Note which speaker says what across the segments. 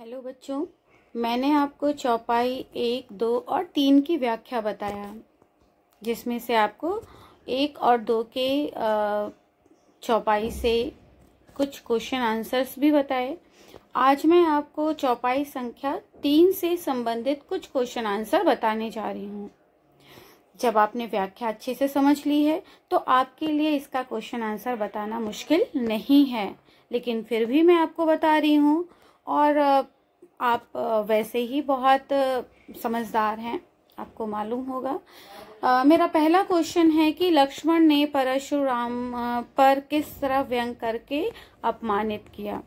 Speaker 1: hello बच्चों मैंने आपको चौपाई एक दो और तीन की व्याख्या बताया जिसमें से आपको एक और दो के चौपाई से कुछ क्वेश्चन आंसर्स भी बताए आज मैं आपको चौपाई संख्या तीन से संबंधित कुछ क्वेश्चन आंसर बताने जा रही हूँ जब आपने व्याख्या अच्छे से समझ ली है तो आपके लिए इसका क्वेश्चन आंसर बताना मुश्किल नहीं है लेकिन फिर भी मैं आपको बता रही हूँ और आप वैसे ही बहुत समझदार हैं आपको मालूम होगा आ, मेरा पहला क्वेश्चन है कि लक्ष्मण ने परशुराम पर किस तरह व्यंग करके अपमानित किया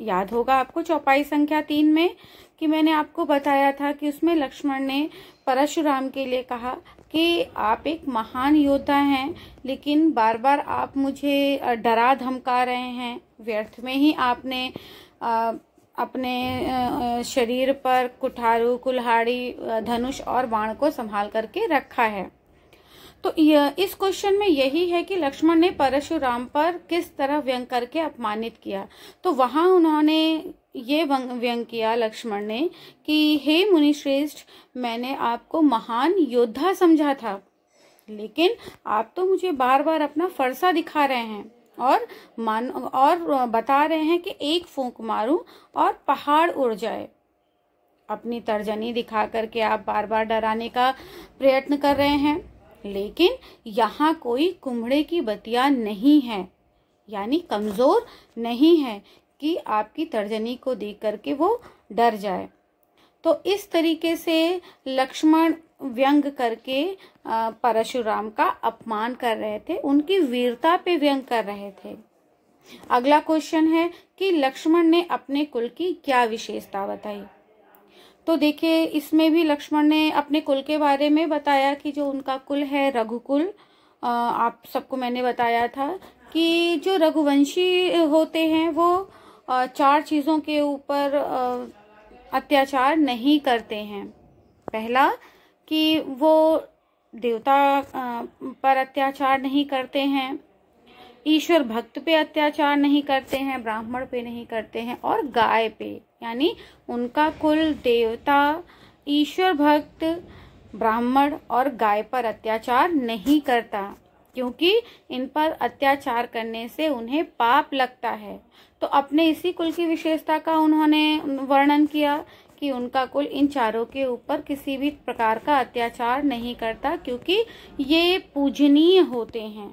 Speaker 1: याद होगा आपको चौपाई संख्या तीन में कि मैंने आपको बताया था कि उसमें लक्ष्मण ने परशुराम के लिए कहा कि आप एक महान योद्धा हैं लेकिन बार बार आप मुझे डरा धमका रहे हैं व्यर्थ में ही आपने आ, अपने शरीर पर कुठारू कुल्हाड़ी धनुष और बाण को संभाल करके रखा है तो इस क्वेश्चन में यही है कि लक्ष्मण ने परशुराम पर किस तरह व्यंग करके अपमानित किया तो वहां उन्होंने ये व्यंग किया लक्ष्मण ने कि हे मुनिश्रेष्ठ मैंने आपको महान योद्धा समझा था लेकिन आप तो मुझे बार बार अपना फरसा दिखा रहे हैं और मान और बता रहे हैं कि एक फूंक मारूं और पहाड़ उड़ जाए अपनी तर्जनी दिखा करके आप बार बार डराने का प्रयत्न कर रहे हैं लेकिन यहाँ कोई कुम्भड़े की बतिया नहीं है यानी कमज़ोर नहीं है कि आपकी तर्जनी को देख करके वो डर जाए तो इस तरीके से लक्ष्मण व्यंग करके परशुराम का अपमान कर रहे थे उनकी वीरता पे व्यंग कर रहे थे अगला क्वेश्चन है कि लक्ष्मण ने अपने कुल की क्या विशेषता बताई तो देखिए इसमें भी लक्ष्मण ने अपने कुल के बारे में बताया कि जो उनका कुल है रघुकुल आप सबको मैंने बताया था कि जो रघुवंशी होते हैं वो चार चीज़ों के ऊपर अत्याचार नहीं करते हैं पहला कि वो देवता पर अत्याचार नहीं करते हैं ईश्वर भक्त पे अत्याचार नहीं करते हैं ब्राह्मण पे नहीं करते हैं और गाय पे यानी उनका कुल देवता ईश्वर भक्त ब्राह्मण और गाय पर अत्याचार नहीं करता क्योंकि इन पर अत्याचार करने से उन्हें पाप लगता है तो अपने इसी कुल की विशेषता का उन्होंने वर्णन किया कि उनका कुल इन चारों के ऊपर किसी भी प्रकार का अत्याचार नहीं करता क्योंकि ये पूजनीय होते हैं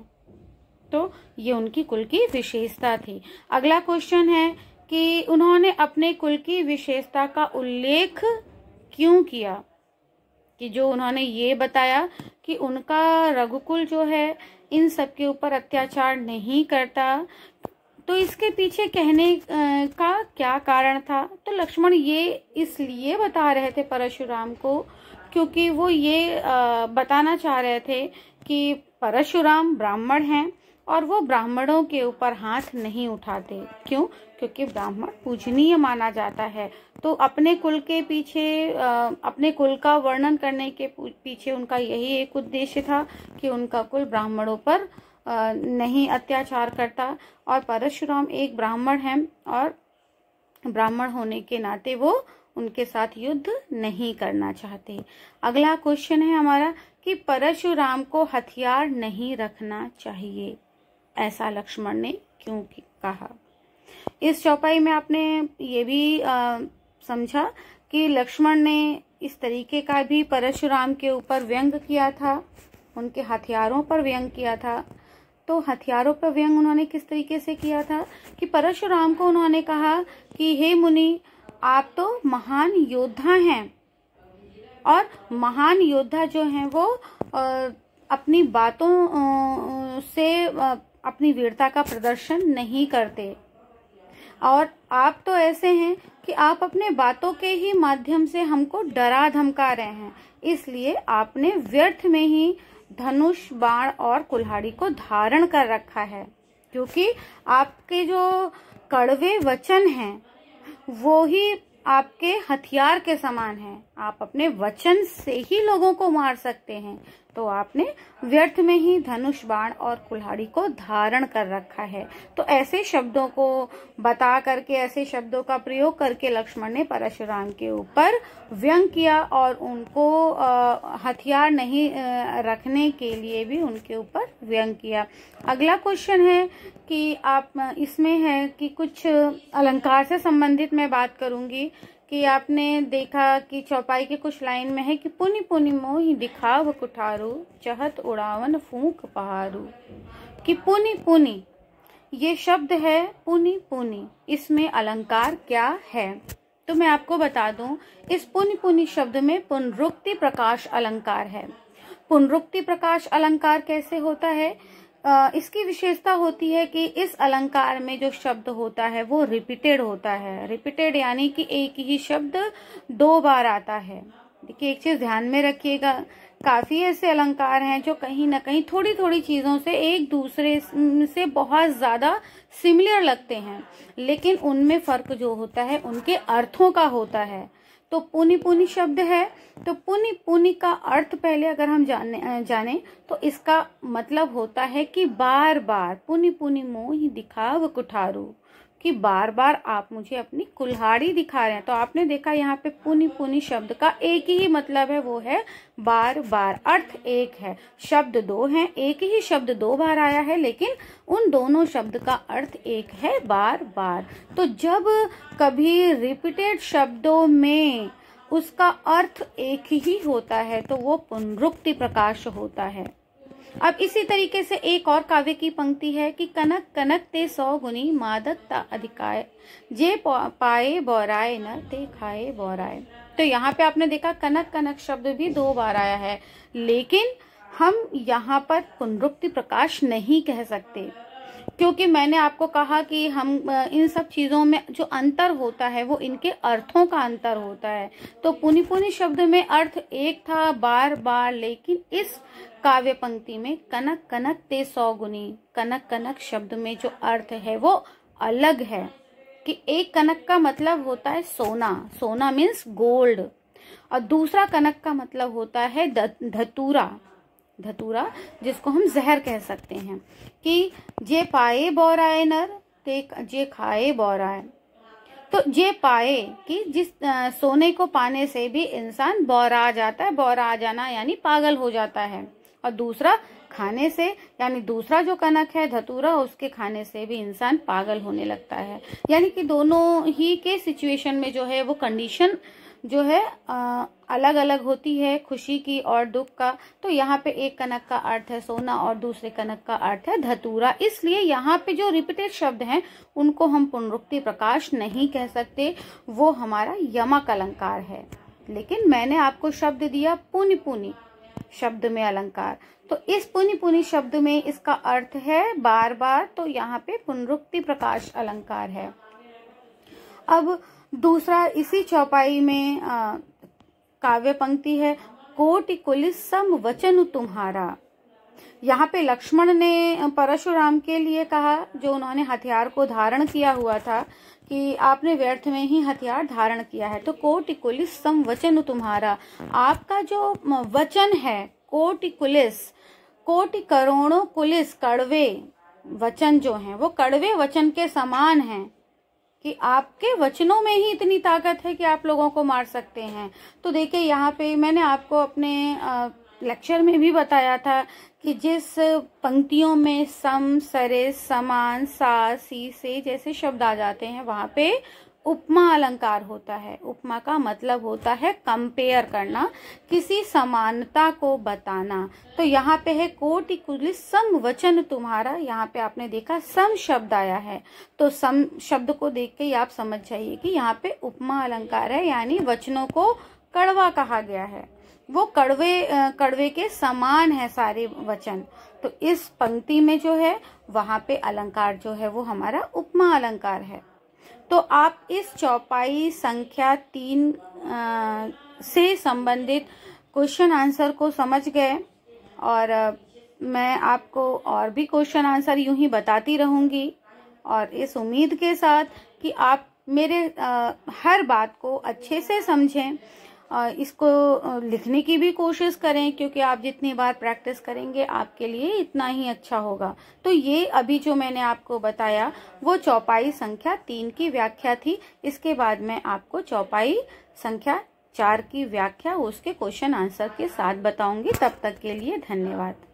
Speaker 1: तो ये उनकी कुल की विशेषता थी अगला क्वेश्चन है कि उन्होंने अपने कुल की विशेषता का उल्लेख क्यों किया कि जो उन्होंने ये बताया कि उनका रघुकुल जो है इन सबके ऊपर अत्याचार नहीं करता तो इसके पीछे कहने का क्या कारण था तो लक्ष्मण ये इसलिए बता रहे थे परशुराम को क्योंकि वो ये बताना चाह रहे थे कि परशुराम ब्राह्मण हैं और वो ब्राह्मणों के ऊपर हाथ नहीं उठाते क्यों क्योंकि ब्राह्मण पूजनीय माना जाता है तो अपने कुल के पीछे अपने कुल का वर्णन करने के पीछे उनका यही एक उद्देश्य था कि उनका कुल ब्राह्मणों पर नहीं अत्याचार करता और परशुराम एक ब्राह्मण है और ब्राह्मण होने के नाते वो उनके साथ युद्ध नहीं करना चाहते अगला क्वेश्चन है हमारा कि परशुराम को हथियार नहीं रखना चाहिए ऐसा लक्ष्मण ने क्यों कहा इस चौपाई में आपने ये भी समझा कि लक्ष्मण ने इस तरीके का भी परशुराम के ऊपर व्यंग किया था उनके हथियारों पर व्यंग किया था तो हथियारों पर व्यंग उन्होंने किस तरीके से किया था कि परशुराम को उन्होंने कहा कि हे मुनि आप तो महान योद्धा हैं और महान योद्धा जो हैं वो अपनी बातों से अपनी वीरता का प्रदर्शन नहीं करते और आप तो ऐसे हैं कि आप अपने बातों के ही माध्यम से हमको डरा धमका रहे हैं इसलिए आपने व्यर्थ में ही धनुष बाण और कुल्हाड़ी को धारण कर रखा है क्योंकि आपके जो कड़वे वचन हैं वो ही आपके हथियार के समान है आप अपने वचन से ही लोगों को मार सकते हैं तो आपने व्यर्थ में ही धनुष बाण और कुल्हाड़ी को धारण कर रखा है तो ऐसे शब्दों को बता करके ऐसे शब्दों का प्रयोग करके लक्ष्मण ने परशुराम के ऊपर व्यंग किया और उनको हथियार नहीं रखने के लिए भी उनके ऊपर व्यंग किया अगला क्वेश्चन है कि आप इसमें है कि कुछ अलंकार से संबंधित मैं बात करूंगी कि आपने देखा कि चौपाई के कुछ लाइन में है कि पुनि पुनि मोहि दिखाव कुठारू चहत उड़ावन फूंक पहारू कि पुनि पुनि ये शब्द है पुनि पुनि इसमें अलंकार क्या है तो मैं आपको बता दूं इस पुनि पुनि शब्द में पुनरुक्ति प्रकाश अलंकार है पुनरुक्ति प्रकाश अलंकार कैसे होता है इसकी विशेषता होती है कि इस अलंकार में जो शब्द होता है वो रिपीटेड होता है रिपीटेड यानी कि एक ही शब्द दो बार आता है देखिए एक चीज ध्यान में रखिएगा काफी ऐसे अलंकार हैं जो कहीं ना कहीं थोड़ी थोड़ी चीजों से एक दूसरे से बहुत ज्यादा सिमिलर लगते हैं लेकिन उनमें फर्क जो होता है उनके अर्थों का होता है तो पुनि पुनि शब्द है तो पुनि पुनि का अर्थ पहले अगर हम जाने जाने तो इसका मतलब होता है कि बार बार पुनि पुनि मोह दिखाव कुठारू कि बार बार आप मुझे अपनी कुल्हाड़ी दिखा रहे हैं तो आपने देखा यहाँ पे पुनि पुनि शब्द का एक ही मतलब है वो है बार बार अर्थ एक है शब्द दो हैं एक ही शब्द दो बार आया है लेकिन उन दोनों शब्द का अर्थ एक है बार बार तो जब कभी रिपीटेड शब्दों में उसका अर्थ एक ही होता है तो वो पुनरुक्ति प्रकाश होता है अब इसी तरीके से एक और काव्य की पंक्ति है कि कनक कनक ते सौ गुनी मादत अधिकाय जे पाए बौराए न ते खाए बौराए तो यहाँ पे आपने देखा कनक कनक शब्द भी दो बार आया है लेकिन हम यहाँ पर पुनरुक्ति प्रकाश नहीं कह सकते क्योंकि मैंने आपको कहा कि हम इन सब चीज़ों में जो अंतर होता है वो इनके अर्थों का अंतर होता है तो पुनि पुनि शब्द में अर्थ एक था बार बार लेकिन इस काव्य पंक्ति में कनक कनक ते सौ गुनी कनक कनक शब्द में जो अर्थ है वो अलग है कि एक कनक का मतलब होता है सोना सोना मीन्स गोल्ड और दूसरा कनक का मतलब होता है धतूरा धतूरा जिसको हम जहर कह सकते हैं कि जे पाए बोराए नर ते जे खाए बोराए तो जे पाए कि जिस आ, सोने को पाने से भी इंसान बौरा जाता है बौरा जाना यानी पागल हो जाता है और दूसरा खाने से यानी दूसरा जो कनक है धतूरा उसके खाने से भी इंसान पागल होने लगता है यानी कि दोनों ही के सिचुएशन में जो है वो कंडीशन जो है आ, अलग अलग होती है खुशी की और दुख का तो यहाँ पे एक कनक का अर्थ है सोना और दूसरे कनक का अर्थ है धतूरा इसलिए यहाँ पे जो रिपीटेड शब्द हैं उनको हम पुनरुक्ति प्रकाश नहीं कह सकते वो हमारा यमक अलंकार है लेकिन मैंने आपको शब्द दिया पुनि पुनि शब्द में अलंकार तो इस पुनि पुनि शब्द में इसका अर्थ है बार बार तो यहाँ पे पुनरुक्ति प्रकाश अलंकार है अब दूसरा इसी चौपाई में काव्य पंक्ति है कोटि कुलिस सम वचन तुम्हारा यहाँ पे लक्ष्मण ने परशुराम के लिए कहा जो उन्होंने हथियार को धारण किया हुआ था कि आपने व्यर्थ में ही हथियार धारण किया है तो कोटि कुलिस सम वचन तुम्हारा आपका जो वचन है कोटि कुलिस कोटि करोड़ों कुलिस कड़वे वचन जो हैं वो कड़वे वचन के समान हैं कि आपके वचनों में ही इतनी ताकत है कि आप लोगों को मार सकते हैं तो देखिए यहाँ पे मैंने आपको अपने लेक्चर में भी बताया था कि जिस पंक्तियों में सम सरे समान सा सी से जैसे शब्द आ जाते हैं वहाँ पे उपमा अलंकार होता है उपमा का मतलब होता है कंपेयर करना किसी समानता को बताना तो यहाँ पे है कोटि कुल सम वचन तुम्हारा यहाँ पे आपने देखा सम शब्द आया है तो सम शब्द को देख के आप समझ जाइए कि यहाँ पे उपमा अलंकार है यानी वचनों को कड़वा कहा गया है वो कड़वे कड़वे के समान है सारे वचन तो इस पंक्ति में जो है वहां पे अलंकार जो है वो हमारा उपमा अलंकार है तो आप इस चौपाई संख्या तीन आ, से संबंधित क्वेश्चन आंसर को समझ गए और मैं आपको और भी क्वेश्चन आंसर यूं ही बताती रहूंगी और इस उम्मीद के साथ कि आप मेरे आ, हर बात को अच्छे से समझें इसको लिखने की भी कोशिश करें क्योंकि आप जितनी बार प्रैक्टिस करेंगे आपके लिए इतना ही अच्छा होगा तो ये अभी जो मैंने आपको बताया वो चौपाई संख्या तीन की व्याख्या थी इसके बाद मैं आपको चौपाई संख्या चार की व्याख्या उसके क्वेश्चन आंसर के साथ बताऊंगी तब तक के लिए धन्यवाद